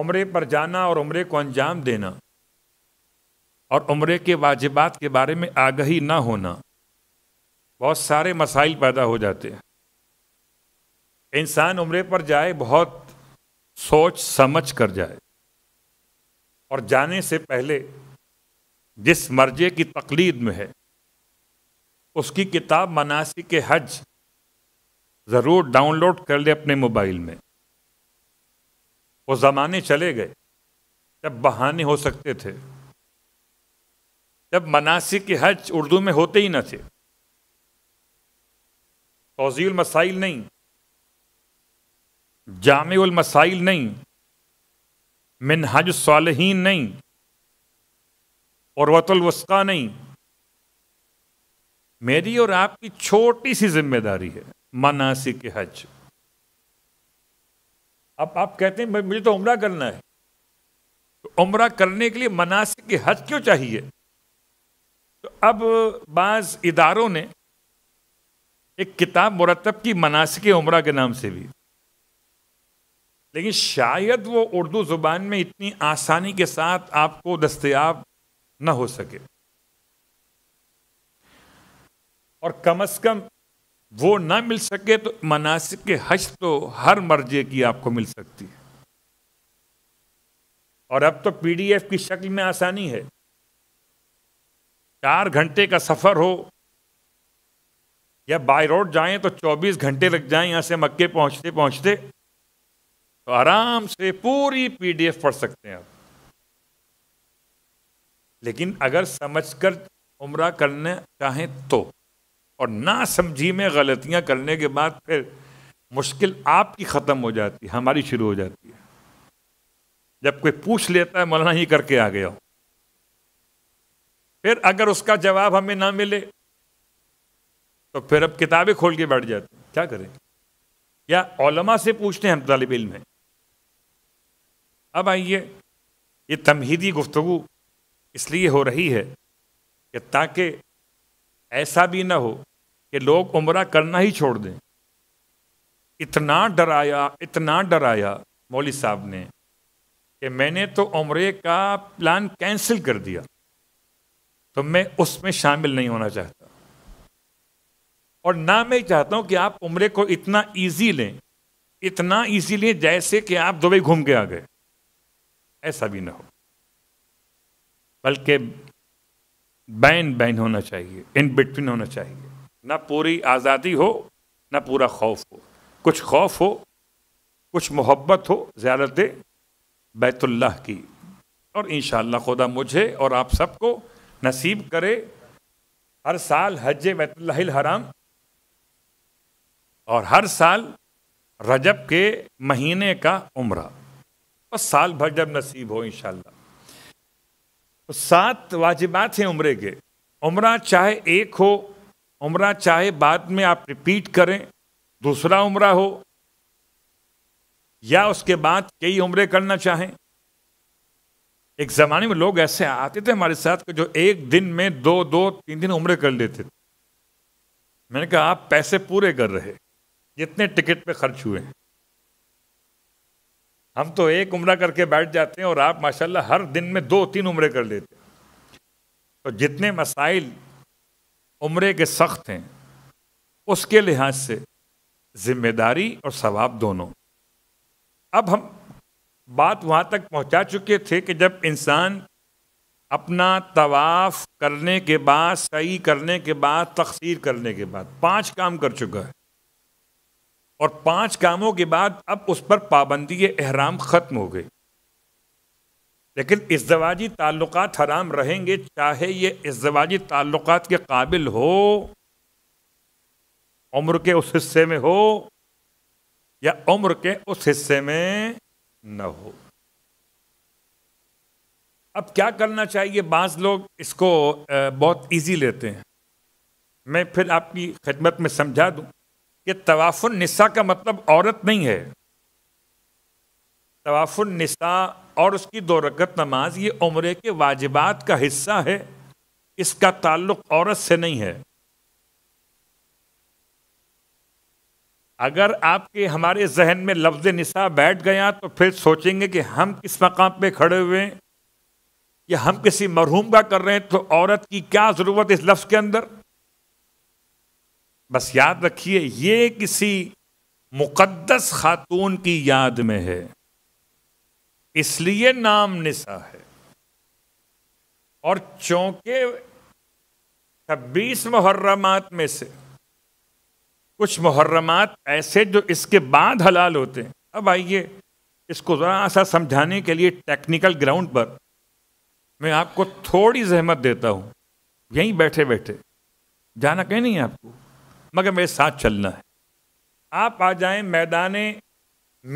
उम्र पर जाना और उम्र को अंजाम देना और उम्र के वाजिबात के बारे में आगही ना होना बहुत सारे मसाइल पैदा हो जाते हैं इंसान उम्र पर जाए बहुत सोच समझ कर जाए और जाने से पहले जिस मर्जे की तकलीद में है उसकी किताब मनासी के हज ज़रूर डाउनलोड कर ले अपने मोबाइल में वो ज़माने चले गए जब बहाने हो सकते थे जब मनासिक हज उर्दू में होते ही न थे तोजील मसाइल नहीं जाम मसाइल नहीं मिनहज सालहीन नहीं और वतुलवस्का नहीं मेरी और आपकी छोटी सी जिम्मेदारी है मनासिक हज अब आप कहते हैं मुझे तो उम्र करना है तो उम्र करने के लिए मनासिक की हज क्यों चाहिए तो अब बाज़ इदारों ने एक किताब मुरतब की मनासिक उम्र के नाम से भी लेकिन शायद वो उर्दू ज़ुबान में इतनी आसानी के साथ आपको दस्तयाब न हो सके और कम अज़ कम वो ना मिल सके तो मनासिब के हज तो हर मर्जे की आपको मिल सकती है और अब तो पीडीएफ की शक्ल में आसानी है चार घंटे का सफ़र हो या बाय रोड जाएं तो 24 घंटे लग जाएं यहां से मक्के पहुँचते पहुँचते तो आराम से पूरी पीडीएफ पढ़ सकते हैं आप लेकिन अगर समझकर उम्र करने चाहें तो और ना समझी में गलतियां करने के बाद फिर मुश्किल आपकी ख़त्म हो जाती है हमारी शुरू हो जाती है जब कोई पूछ लेता है मौलाना ही करके आ गया फिर अगर उसका जवाब हमें ना मिले तो फिर अब किताबें खोल के बैठ हैं क्या करें या ओलमा से पूछते हैं हम तलब इल्म में अब आइए ये तमहीदी गुफ्तु इसलिए हो रही है कि ताकि ऐसा भी ना हो कि लोग उम्र करना ही छोड़ दें इतना डराया इतना डराया मौली साहब ने कि मैंने तो उम्र का प्लान कैंसिल कर दिया तो मैं उसमें शामिल नहीं होना चाहता और ना मैं चाहता हूं कि आप उम्र को इतना ईजी लें इतना ईजी लें जैसे कि आप दुबई घूम के आ गए ऐसा भी ना हो बल्कि बैन बैन होना चाहिए इन बिटवीन होना चाहिए ना पूरी आज़ादी हो ना पूरा खौफ हो कुछ खौफ हो कुछ मोहब्बत हो ज़्यारत बैतुल्लाह की और इन खुदा मुझे और आप सबको नसीब करे हर साल हज बैतुल्लाहिल हराम और हर साल रजब के महीने का उम्र बस साल भर जब नसीब हो इन तो सात वाजिबात हैं उम्र के उम्र चाहे एक हो उम्र चाहे बाद में आप रिपीट करें दूसरा उम्र हो या उसके बाद कई उम्र करना चाहें एक ज़माने में लोग ऐसे आते थे हमारे साथ जो एक दिन में दो दो तीन दिन उम्र कर लेते थे मैंने कहा आप पैसे पूरे कर रहे जितने टिकट पे खर्च हुए हैं हम तो एक उम्र करके बैठ जाते हैं और आप माशाल्लाह हर दिन में दो तीन उम्र कर लेते हैं तो जितने मसाइल उम्र के सख्त हैं उसके लिहाज से जिम्मेदारी और सवाब दोनों अब हम बात वहाँ तक पहुँचा चुके थे कि जब इंसान अपना तवाफ़ करने के बाद सही करने के बाद तकसीर करने के बाद पांच काम कर चुका है और पांच कामों के बाद अब उस पर पाबंदी एहराम ख़त्म हो गई लेकिन इसवाजी ताल्लुक़ हराम रहेंगे चाहे ये इसवाजी ताल्लुक़ के काबिल हो उम्र के उस हिस्से में हो या उम्र के उस हिस्से में न हो अब क्या करना चाहिए बाज़ लोग इसको बहुत इजी लेते हैं मैं फिर आपकी खिदमत में समझा दूं ये तवाफुन निसा का मतलब औरत नहीं है तवाफुन निसा और उसकी दो रकत नमाज ये उम्र के वाजिबात का हिस्सा है इसका ताल्लुक औरत से नहीं है अगर आपके हमारे जहन में लफ्ज़ निसा बैठ गया तो फिर सोचेंगे कि हम किस मकाम पे खड़े हुए हैं या हम किसी मरहूम का कर रहे हैं तो औरत की क्या ज़रूरत इस लफ्ज़ के अंदर बस याद रखिए ये किसी मुकद्दस खातून की याद में है इसलिए नाम निसा है और चूंकि छब्बीस मुहर्रमात में से कुछ मुहर्रमात ऐसे जो इसके बाद हलाल होते हैं अब आइए इसको ज़रा सा समझाने के लिए टेक्निकल ग्राउंड पर मैं आपको थोड़ी जहमत देता हूँ यहीं बैठे बैठे जाना कहीं नहीं है आपको मगर मेरे साथ चलना है आप आ जाएं मैदान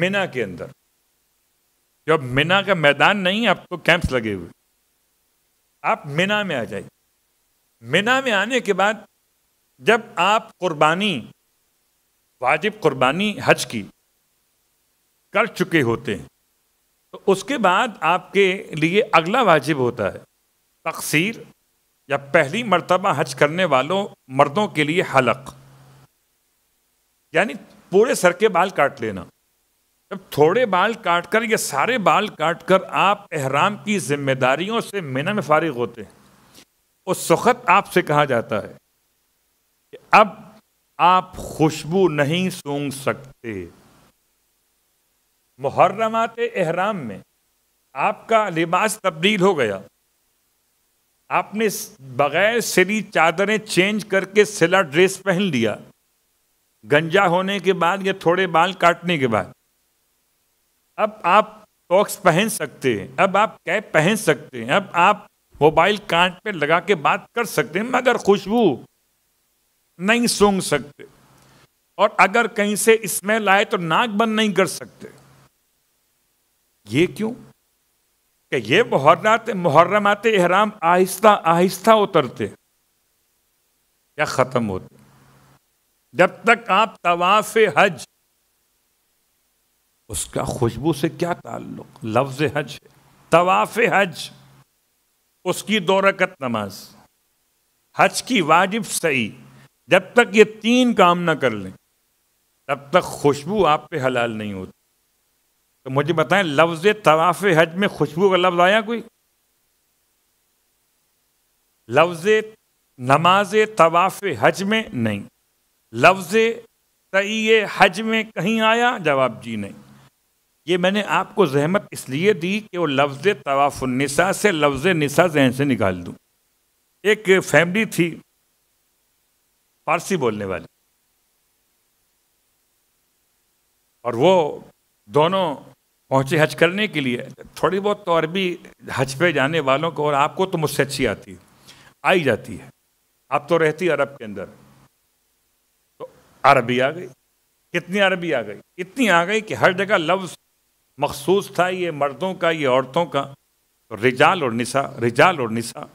मीना के अंदर जो अब मीना का मैदान नहीं है आपको कैंप्स लगे हुए आप मीना में आ जाइए मीना में आने के बाद जब आप कुर्बानी वाजिब कुर्बानी हज की कर चुके होते हैं तो उसके बाद आपके लिए अगला वाजिब होता है तकसीर या पहली मर्तबा हज करने वालों मर्दों के लिए हलक़ यानी पूरे सर के बाल काट लेना जब थोड़े बाल काट कर या सारे बाल काट कर आप एहराम की जिम्मेदारियों से मिनन फारिग होते हैं उस सख्त आपसे कहा जाता है कि अब आप खुशबू नहीं सूंघ सकते मुहर्रमात एहराम में आपका लिबास तब्दील हो गया आपने बग़ैर सिली चादरें चेंज करके सिला ड्रेस पहन लिया गंजा होने के बाद या थोड़े बाल काटने के बाद अब आप टॉक्स पहन सकते हैं अब आप कैप पहन सकते हैं अब आप मोबाइल कांट पे लगा के बात कर सकते हैं मगर खुशबू नहीं सूंघ सकते और अगर कहीं से स्मेल आए तो नाक बंद नहीं कर सकते ये क्यों कि ये मुहर्रात मुहर्रमात एहराम आहिस्ता आहिस्ता उतरते या ख़त्म होते जब तक आप तवाफ हज उसका खुशबू से क्या ताल्लुक लफ्ज हज तवाफ हज उसकी दो रकत नमाज हज की वाजिब सही जब तक ये तीन काम ना कर लें तब तक खुशबू आप पे हलाल नहीं होती तो मुझे बताएं लफ्ज तवाफ हज में खुशबू का लफ्ज आया कोई लफ्ज नमाज तवाफ हज में नहीं लफ्ज़ सही हज में कहीं आया जवाब जी नहीं ये मैंने आपको जहमत इसलिए दी कि वो लफ्ज़ तवाफ़ुलनसा से लफ्ज़ नसा जहन से निकाल दूँ एक फैमिली थी फारसी बोलने वाली और वो दोनों पहुँचे हज करने के लिए थोड़ी बहुत तो अरबी हज पे जाने वालों को और आपको तो मुझसे अच्छी आती है आई जाती है आप तो रहती अरब के अंदर अरबी आ गई कितनी अरबी आ गई इतनी आ गई कि हर जगह लफ्ज़ मखसूस था ये मर्दों का ये औरतों का तो रिजाल और निसा रिजाल और निसा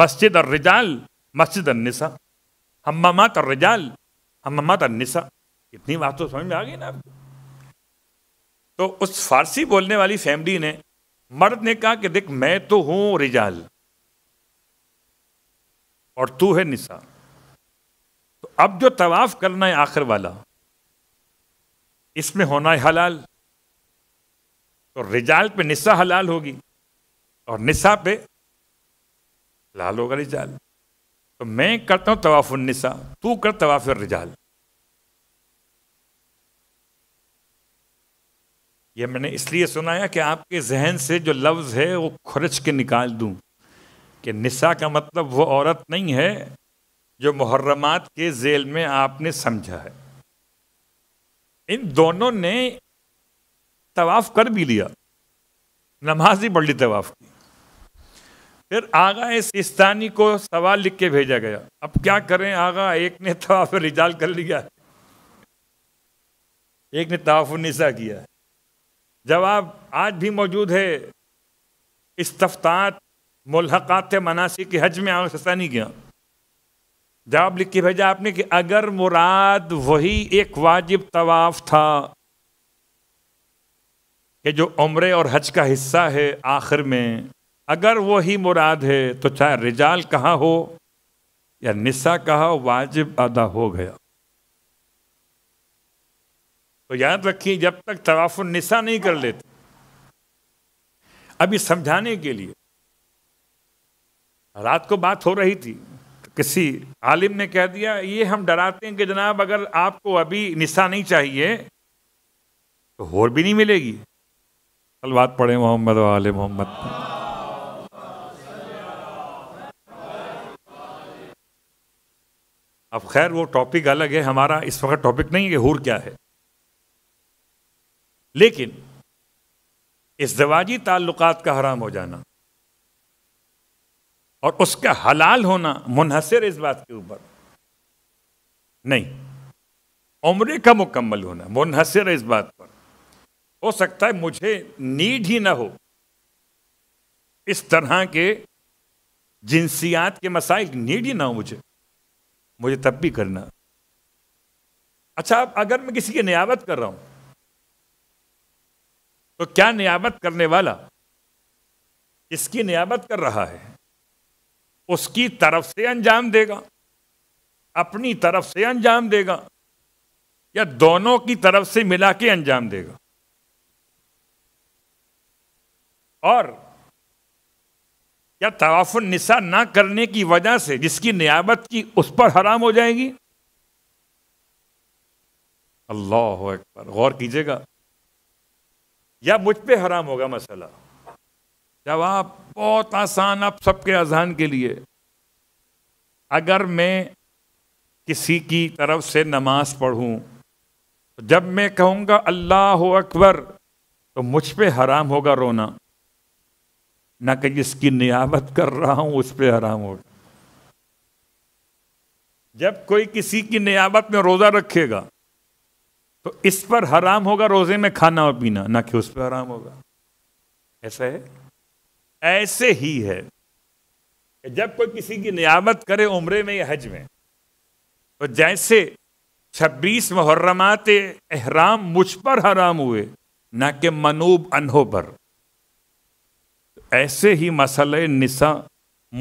मस्जिद और रिजाल मस्जिद और निसा हमामात और रिजाल हमामात और निसा इतनी बात तो समझ में आ गई ना आपको तो उस फारसी बोलने वाली फैमिली ने मर्द ने कहा कि देख मैं तो हूं रिजाल और तू है निसा तो अब जो तवाफ करना है आखिर वाला इसमें होना है हलाल तो रिजाल पे निस्सा हलाल होगी और निस्सा पे लाल होगा रिजाल तो मैं करता हूं तवाफ़ निसा तू कर तवाफ़ रिजाल यह मैंने इसलिए सुनाया कि आपके जहन से जो लफ्ज़ है वो खुरच के निकाल दूं कि निसा का मतलब वो औरत नहीं है जो मुहर्रमात के जेल में आपने समझा है इन दोनों ने तवाफ कर भी लिया नमाज ही पढ़ ली तवाफ की फिर आगा इस्तानी को सवाल लिख के भेजा गया अब क्या करें आगा एक ने तवाफ रिजाल कर लिया एक ने तवाफ तवाफुलनिसा किया है जवाब आज भी मौजूद है इस्तफ्तात मुलाकात मनासी के हज में आगा नहीं किया जवाब लिख के भेजा आपने कि अगर मुराद वही एक वाजिब तवाफ था कि जो उम्र और हज का हिस्सा है आखिर में अगर वही मुराद है तो चाहे रिजाल कहाँ हो या निसा कहा हो वाजिब अदा हो गया तो याद रखिए जब तक तवाफ निसा नहीं कर लेते अभी समझाने के लिए रात को बात हो रही थी किसी आलिम ने कह दिया ये हम डराते हैं कि जनाब अगर आपको अभी निशा नहीं चाहिए तो होर भी नहीं मिलेगी सलवात पढ़े मोहम्मद वाल मोहम्मद अब खैर वो टॉपिक अलग है हमारा इस वक्त टॉपिक नहीं है हूर क्या है लेकिन इस दवाजी ताल्लुकात का हराम हो जाना और उसका हलाल होना मुनहसर इस बात के ऊपर नहीं उम्र का मुकम्मल होना मुनहसर इस बात पर हो सकता है मुझे नीड ही ना हो इस तरह के जिनसियात के मसाइल नीड ही ना हो मुझे मुझे तब भी करना अच्छा अब अगर मैं किसी की नियाबत कर रहा हूं तो क्या नियाबत करने वाला किसकी नियाबत कर रहा है उसकी तरफ से अंजाम देगा अपनी तरफ से अंजाम देगा या दोनों की तरफ से मिला के अंजाम देगा और या तवाफुल निशा ना करने की वजह से जिसकी नियाबत की उस पर हराम हो जाएगी अल्लाह अकबर गौर कीजिएगा या मुझ पे हराम होगा मसला जवाब बहुत आसान आप सबके अजान के लिए अगर मैं किसी की तरफ से नमाज पढ़ूं जब मैं कहूँगा अल्लाह अकबर तो मुझ पे हराम होगा रोना ना कि जिसकी नियाबत कर रहा हूँ उस पे हराम होगा जब कोई किसी की नियाबत में रोज़ा रखेगा तो इस पर हराम होगा रोज़े में खाना और पीना ना कि उस पर हराम होगा ऐसा है ऐसे ही है जब कोई किसी की नियामत करे उम्रे में या हज में तो जैसे 26 मुहर्रमात एहराम मुझ पर हराम हुए ना कि मनूब अनहो पर ऐसे ही मसले निशा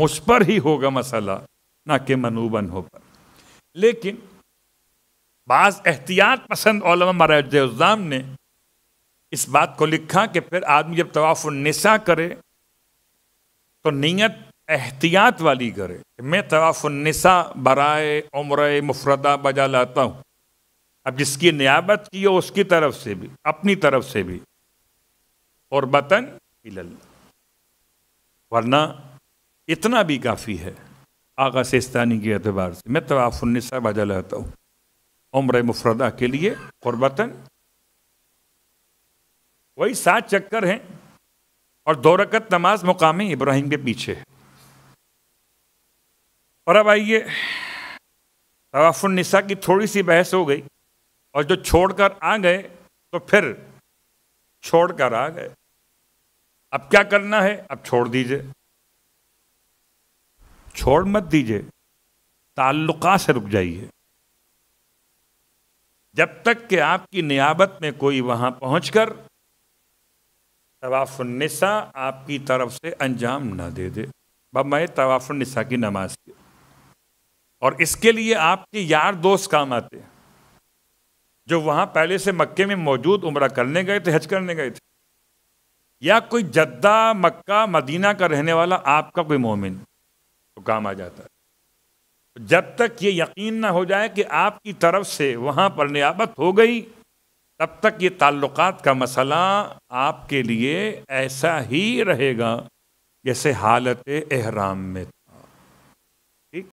मुझ पर ही होगा मसला ना कि मनूब अनहो पर लेकिन बाज एहतियात पसंद मराजाम ने इस बात को लिखा कि फिर आदमी जब तवाफ़ निशा करे तो नीयत एहतियात वाली करे मैं तवाफ़ुलनसा बराए उम्र मुफरदा बजा लाता हूँ अब जिसकी नियाबत की हो उसकी तरफ से भी अपनी तरफ से भी और बतन इलल वरना इतना भी काफ़ी है आगा सेस्तानी के अतबार से मैं तवाफ़ुलनसा बजा लाता हूँ उम्र मुफरदा के लिए और बतन वही सात चक्कर हैं और दो रकत नमाज मुकाम इब्राहिम के पीछे और अब आइए तवाफ़ुलनिसा की थोड़ी सी बहस हो गई और जो छोड़कर आ गए तो फिर छोड़कर आ गए अब क्या करना है अब छोड़ दीजिए छोड़ मत दीजिए ताल्लुका से रुक जाइए जब तक कि आपकी नियाबत में कोई वहां पहुंचकर तवाफ़ुलनसा आपकी तरफ से अंजाम ना दे दे बब मैं तवाफ़ुलनसा की नमाज की और इसके लिए आपके यार दोस्त काम आते हैं जो वहाँ पहले से मक्के में मौजूद उम्र करने गए थे हज करने गए थे या कोई जद्दा मक्का मदीना का रहने वाला आपका कोई मोमिन तो काम आ जाता है जब तक ये यकीन ना हो जाए कि आपकी तरफ से वहाँ पर नियाबत हो गई तब तक ये ताल्लुकात का मसला आपके लिए ऐसा ही रहेगा जैसे हालत एहराम में